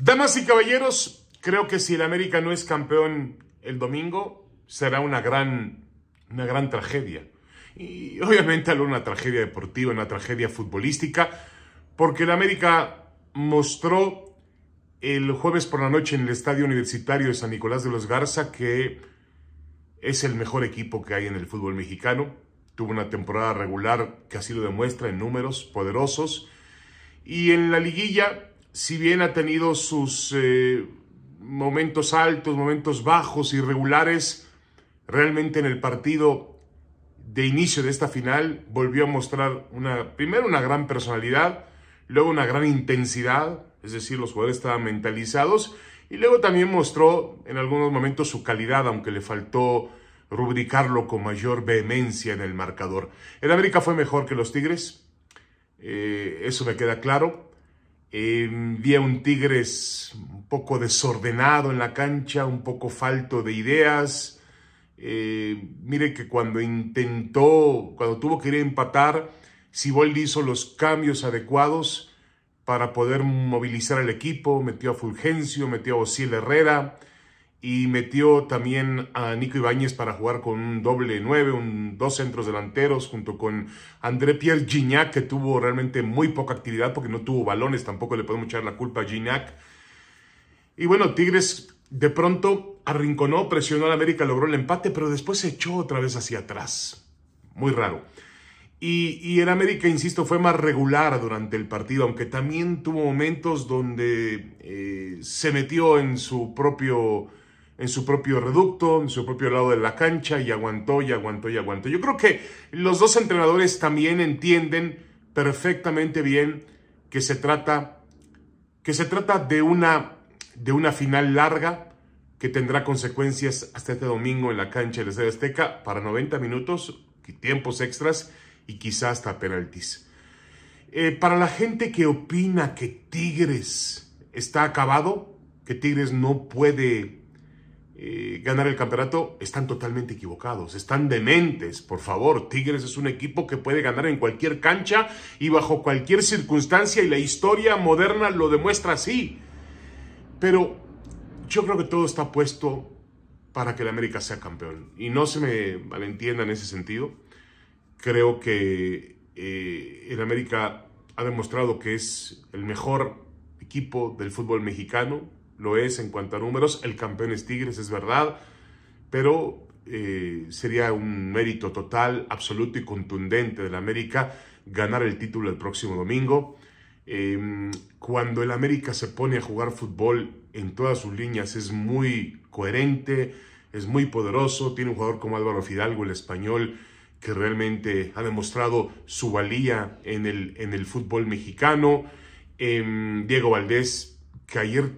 Damas y caballeros, creo que si el América no es campeón el domingo, será una gran, una gran tragedia. Y obviamente hablo una tragedia deportiva, una tragedia futbolística, porque el América mostró el jueves por la noche en el Estadio Universitario de San Nicolás de los Garza que es el mejor equipo que hay en el fútbol mexicano. Tuvo una temporada regular que así lo demuestra en números poderosos. Y en la liguilla si bien ha tenido sus eh, momentos altos, momentos bajos, irregulares, realmente en el partido de inicio de esta final volvió a mostrar una, primero una gran personalidad, luego una gran intensidad, es decir, los jugadores estaban mentalizados y luego también mostró en algunos momentos su calidad, aunque le faltó rubricarlo con mayor vehemencia en el marcador. En América fue mejor que los Tigres, eh, eso me queda claro, Em, vi a un Tigres un poco desordenado en la cancha, un poco falto de ideas. Eh, mire que cuando intentó, cuando tuvo que ir a empatar, Siboldi hizo los cambios adecuados para poder movilizar al equipo. Metió a Fulgencio, metió a Osiel Herrera, y metió también a Nico Ibáñez para jugar con un doble 9, un, dos centros delanteros, junto con André Pierre Gignac, que tuvo realmente muy poca actividad porque no tuvo balones, tampoco le podemos echar la culpa a Gignac. Y bueno, Tigres de pronto arrinconó, presionó al América, logró el empate, pero después se echó otra vez hacia atrás. Muy raro. Y, y el América, insisto, fue más regular durante el partido, aunque también tuvo momentos donde eh, se metió en su propio en su propio reducto, en su propio lado de la cancha y aguantó y aguantó y aguantó. Yo creo que los dos entrenadores también entienden perfectamente bien que se trata que se trata de una de una final larga que tendrá consecuencias hasta este domingo en la cancha del Estadio Azteca para 90 minutos, tiempos extras y quizás hasta penaltis. Eh, para la gente que opina que Tigres está acabado, que Tigres no puede eh, ganar el campeonato, están totalmente equivocados, están dementes, por favor. Tigres es un equipo que puede ganar en cualquier cancha y bajo cualquier circunstancia y la historia moderna lo demuestra así. Pero yo creo que todo está puesto para que el América sea campeón. Y no se me malentienda en ese sentido. Creo que eh, el América ha demostrado que es el mejor equipo del fútbol mexicano, lo es en cuanto a números, el campeón es Tigres, es verdad, pero eh, sería un mérito total, absoluto y contundente del América ganar el título el próximo domingo. Em, cuando el América se pone a jugar fútbol en todas sus líneas es muy coherente, es muy poderoso, tiene un jugador como Álvaro Fidalgo, el español, que realmente ha demostrado su valía en el, en el fútbol mexicano. Em, Diego Valdés, que ayer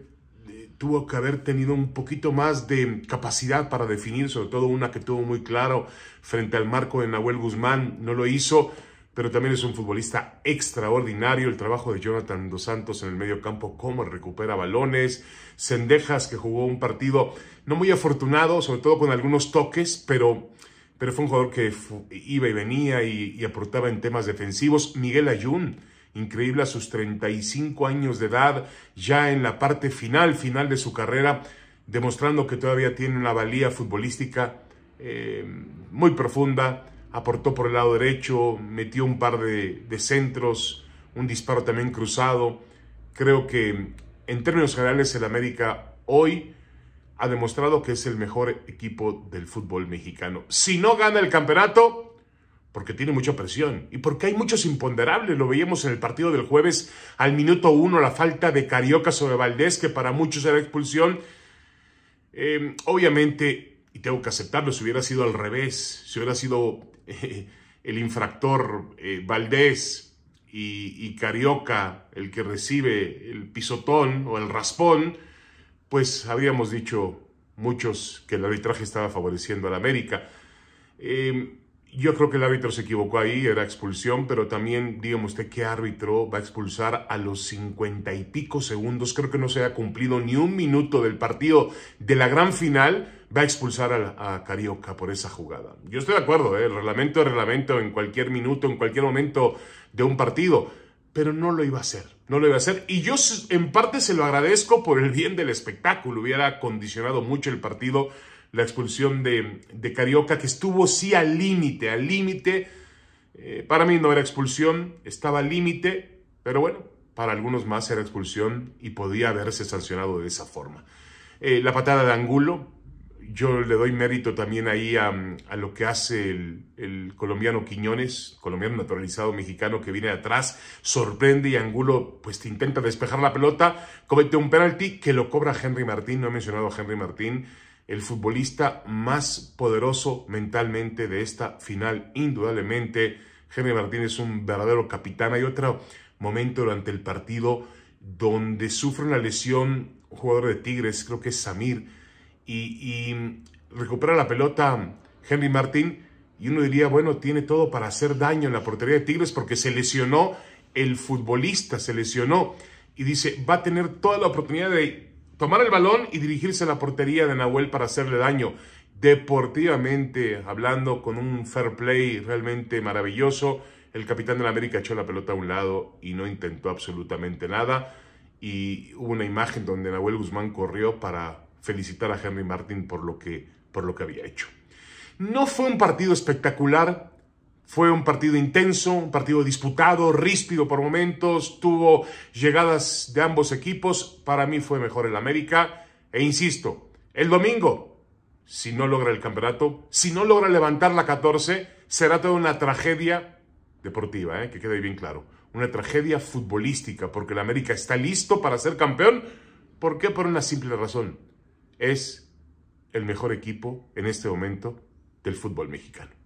tuvo que haber tenido un poquito más de capacidad para definir, sobre todo una que tuvo muy claro frente al marco de Nahuel Guzmán, no lo hizo, pero también es un futbolista extraordinario. El trabajo de Jonathan Dos Santos en el medio campo, cómo recupera balones, Sendejas que jugó un partido no muy afortunado, sobre todo con algunos toques, pero, pero fue un jugador que iba y venía y, y aportaba en temas defensivos. Miguel Ayun, increíble a sus 35 años de edad, ya en la parte final, final de su carrera, demostrando que todavía tiene una valía futbolística eh, muy profunda, aportó por el lado derecho, metió un par de, de centros, un disparo también cruzado. Creo que en términos generales el América hoy ha demostrado que es el mejor equipo del fútbol mexicano. Si no gana el campeonato, porque tiene mucha presión y porque hay muchos imponderables. Lo veíamos en el partido del jueves al minuto uno, la falta de Carioca sobre Valdés, que para muchos era expulsión. Em, obviamente, y tengo que aceptarlo, si hubiera sido al revés, si hubiera sido eh, el infractor eh, Valdés y, Carioca el que recibe el pisotón o el raspón, pues habríamos dicho muchos que el arbitraje estaba favoreciendo a la América. Em, yo creo que el árbitro se equivocó ahí, era expulsión, pero también, dígame usted, ¿qué árbitro va a expulsar a los cincuenta y pico segundos? Creo que no se ha cumplido ni un minuto del partido de la gran final. Va a expulsar a, Carioca por esa jugada. Yo estoy de acuerdo, ¿eh? el reglamento es reglamento en cualquier minuto, en cualquier momento de un partido, pero no lo iba a hacer, no lo iba a hacer. Y yo en parte se lo agradezco por el bien del espectáculo, hubiera condicionado mucho el partido la expulsión de, Carioca, que estuvo sí al límite, al límite. Eh, para mí no era expulsión, estaba al límite, pero bueno, para algunos más era expulsión y podía haberse sancionado de esa forma. Eh, la patada de Angulo, yo le doy mérito también ahí a, lo que hace el, colombiano Quiñones, colombiano naturalizado mexicano que viene atrás, sorprende y Angulo pues intenta despejar la pelota, comete un penalti que lo cobra Henry Martín, no he mencionado a Henry Martín, el futbolista más poderoso mentalmente de esta final, indudablemente. Henry Martín es un verdadero capitán. Hay otro momento durante el partido donde sufre una lesión un jugador de Tigres, creo que es Samir, y, y recupera la pelota Henry Martín y uno diría, bueno, tiene todo para hacer daño en la portería de Tigres porque se lesionó el futbolista, se lesionó y dice, va a tener toda la oportunidad de tomar el balón y dirigirse a la portería de Nahuel para hacerle daño. Deportivamente hablando, con un fair play realmente maravilloso, el capitán de la América echó la pelota a un lado y no intentó absolutamente nada. Y hubo una imagen donde Nahuel Guzmán corrió para felicitar a Henry Martin por lo que, por lo que había hecho. No fue un partido espectacular, fue un partido intenso, un partido disputado, ríspido por momentos, tuvo llegadas de ambos equipos. Para mí fue mejor el América. E insisto, el domingo, si no logra el campeonato, si no logra levantar la 14, será toda una tragedia deportiva, ¿eh? que quede bien claro. Una tragedia futbolística, porque el América está listo para ser campeón. ¿Por qué? Por una simple razón. Es el mejor equipo en este momento del fútbol mexicano.